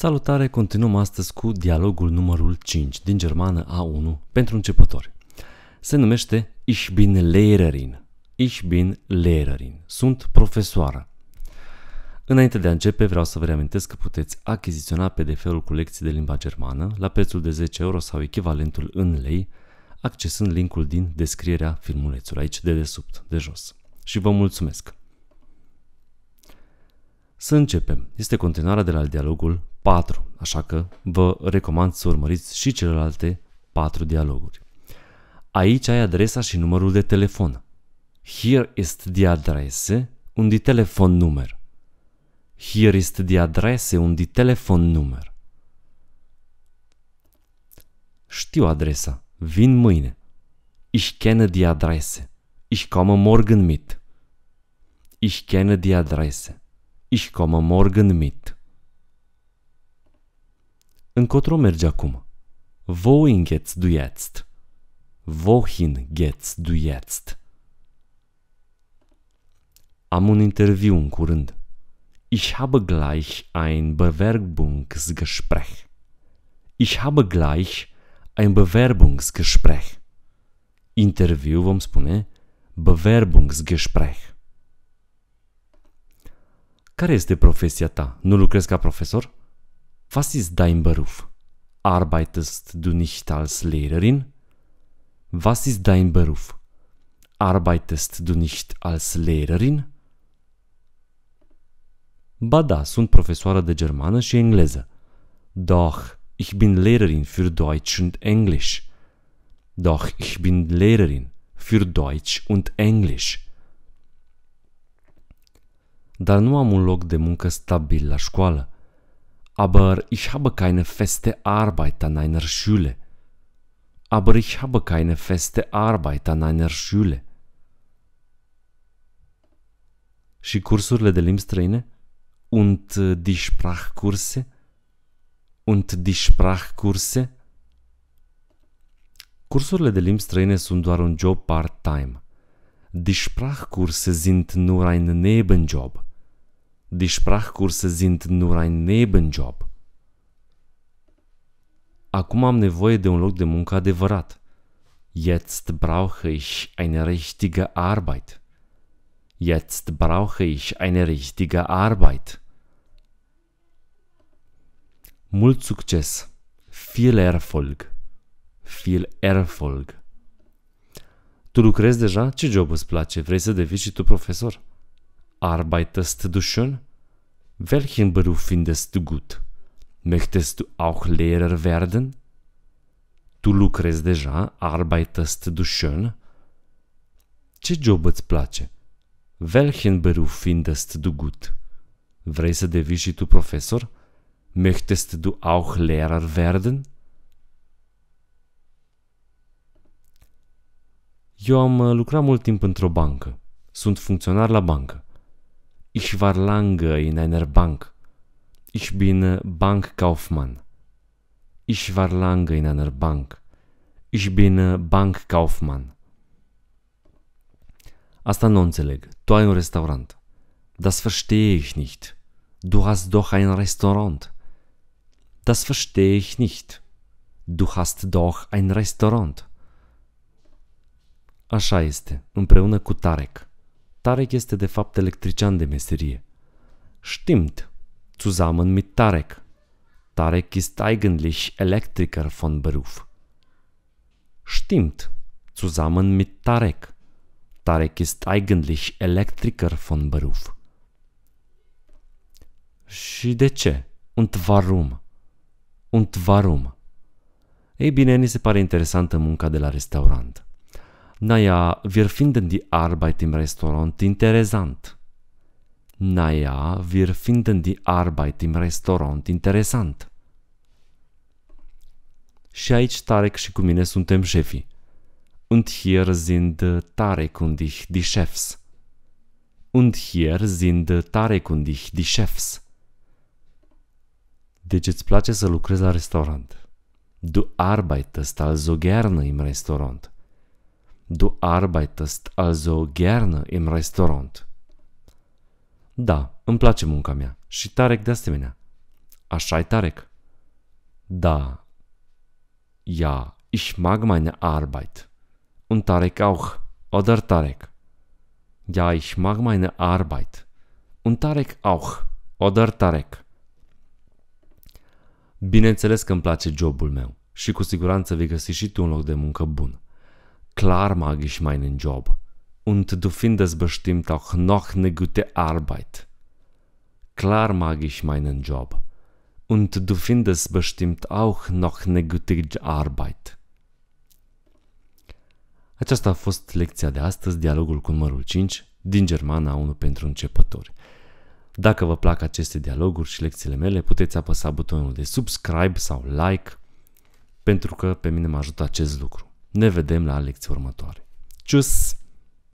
Salutare, continuăm astăzi cu dialogul numărul 5 din germană A1 pentru începători. Se numește Ich bin Lehrerin. Ich bin Lehrerin. Sunt profesoară. Înainte de a începe, vreau să vă reamintesc că puteți achiziționa PDF-ul cu lecții de limba germană la prețul de 10 euro sau echivalentul în lei, accesând linkul din descrierea filmulețului aici de desubt, de jos. Și vă mulțumesc! Să începem. Este continuarea de la dialogul 4, așa că vă recomand să urmăriți și celelalte 4 dialoguri. Aici ai adresa și numărul de telefon. Here is the address und die număr. Here is the address und die număr. Știu adresa. Vin mâine. Ich kenne die Adresse. Ich komme morgen mit. Ich kenne die Adresse. Ich komme morgen mit. Încotro mergi acum? Wohin geht's du jetzt? Wohin geht's du jetzt? Am un interviu în curând. Ich habe gleich ein Bewerbungsgespräch. Ich habe gleich ein Bewerbungsgespräch. Interview vom spune Bewerbungsgespräch. Care este profesia ta? Nu lucrezi ca profesor? Was ist dein Beruf? Arbeitest du nicht als Lehrerin? Was ist dein Beruf? Arbeitest du nicht als Lehrerin? Ba da, sunt profesoară de germană și engleză. Doch, ich bin Lehrerin für Deutsch und Englisch. Doch, ich bin Lehrerin für Deutsch und Englisch dar nu am un loc de muncă stabil la școală. Aber ich habe keine feste Arbeit an einer Schule. Aber ich habe keine feste Arbeit an einer Schule. Și cursurile de limbi străine? Und äh, die Sprachkurse? Und die Sprachkurse? Cursurile de limbi străine sunt doar un job part-time. Die Sprachkurse sind nur ein Nebenjob. Die Sprachkurse sind nur ein Nebenjob. Acum am nevoie de un loc de muncă adevărat. Jetzt brauche ich eine richtige Arbeit. Jetzt brauche ich eine richtige Arbeit. Mult succes! Viel Erfolg! Viel Erfolg! Tu lucrezi deja? Ce job îți place? Vrei să devii și tu profesor? arbeitest du schon? Welchen Beruf findest du gut? Möchtest du auch Lehrer werden? Tu lucrezi deja? Arbeitest du schon? Ce job îți place? Welchen Beruf findest du gut? Vrei să devii și tu profesor? Möchtest du auch Lehrer werden? Eu am uh, lucrat mult timp într-o bancă. Sunt funcționar la bancă. Ich war lange in einer Bank. Ich bin Bankkaufmann. Ich war lange in einer Bank. Ich bin Bankkaufmann. Asta nu înțeleg. Tu ai un restaurant. Das verstehe ich nicht. Du hast doch ein Restaurant. Das verstehe ich nicht. Du hast doch ein Restaurant. Așa este, împreună cu Tarek. Tarek este de fapt electrician de meserie. Stimmt, zusammen mit Tarek. Tarek ist eigentlich Elektriker von Beruf. Stimmt, zusammen mit Tarek. Tarek ist eigentlich Elektriker von Beruf. Și de ce? Und warum? Und warum? Ei bine, ni se pare interesantă munca de la restaurant. Naja, wir finden die Arbeit im Restaurant interessant. Naja, wir finden die Arbeit im Restaurant interesant. Și aici Tarek și cu mine suntem șefii. Und hier sind Tarek und ich die Chefs. Und hier sind Tarek und ich die Chefs. Deci îți place să lucrezi la restaurant. Du arbeitest also gerne im Restaurant. Du arbeitest also gerne im Restaurant. Da, îmi place munca mea și Tarek de asemenea. așa e Tarek. Da. Ja, ich mag meine Arbeit. Und Tarek auch, oder Tarek? Ja, ich mag meine Arbeit. Und Tarek auch, oder Tarek? Bineînțeles că îmi place jobul meu și cu siguranță vei găsi și tu un loc de muncă bun klar mag ich meinen Job und du findest bestimmt auch noch eine gute Arbeit. Klar mag ich meinen Job und du findest bestimmt auch noch eine gute Arbeit. Aceasta a fost lecția de astăzi, dialogul cu numărul 5 din Germana 1 pentru începători. Dacă vă plac aceste dialoguri și lecțiile mele, puteți apăsa butonul de subscribe sau like, pentru că pe mine mă ajută acest lucru. Ne vedem la lecții următoare. Tschüss!